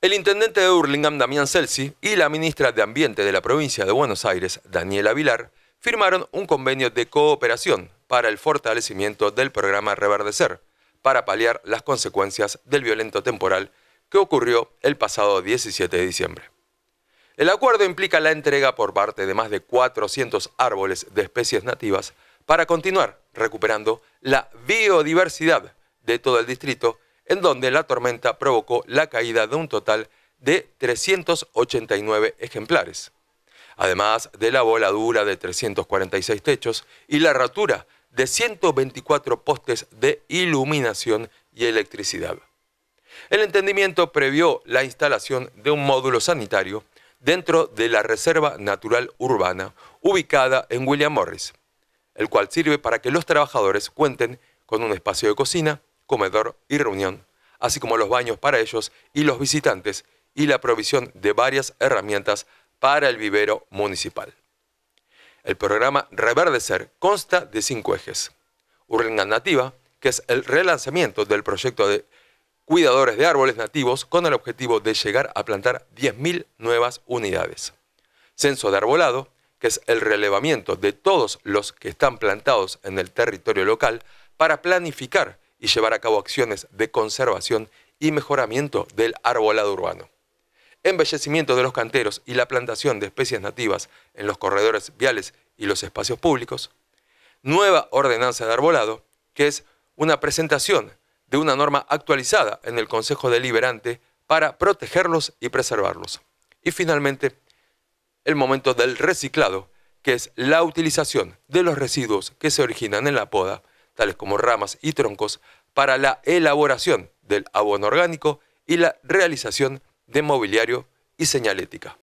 El intendente de Hurlingham, Damián Celsi, y la ministra de Ambiente de la provincia de Buenos Aires, Daniela Vilar, firmaron un convenio de cooperación para el fortalecimiento del programa Reverdecer, para paliar las consecuencias del violento temporal que ocurrió el pasado 17 de diciembre. El acuerdo implica la entrega por parte de más de 400 árboles de especies nativas para continuar recuperando la biodiversidad de todo el distrito, en donde la tormenta provocó la caída de un total de 389 ejemplares, además de la voladura de 346 techos y la ratura de 124 postes de iluminación y electricidad. El entendimiento previó la instalación de un módulo sanitario dentro de la Reserva Natural Urbana, ubicada en William Morris, el cual sirve para que los trabajadores cuenten con un espacio de cocina, comedor y reunión, así como los baños para ellos y los visitantes y la provisión de varias herramientas para el vivero municipal. El programa Reverdecer consta de cinco ejes. Urlinga Nativa, que es el relanzamiento del proyecto de cuidadores de árboles nativos con el objetivo de llegar a plantar 10.000 nuevas unidades. Censo de arbolado, que es el relevamiento de todos los que están plantados en el territorio local para planificar y llevar a cabo acciones de conservación y mejoramiento del arbolado urbano. Embellecimiento de los canteros y la plantación de especies nativas en los corredores viales y los espacios públicos. Nueva ordenanza de arbolado, que es una presentación de una norma actualizada en el Consejo Deliberante para protegerlos y preservarlos. Y finalmente, el momento del reciclado, que es la utilización de los residuos que se originan en la poda, tales como ramas y troncos, para la elaboración del abono orgánico y la realización de mobiliario y señalética.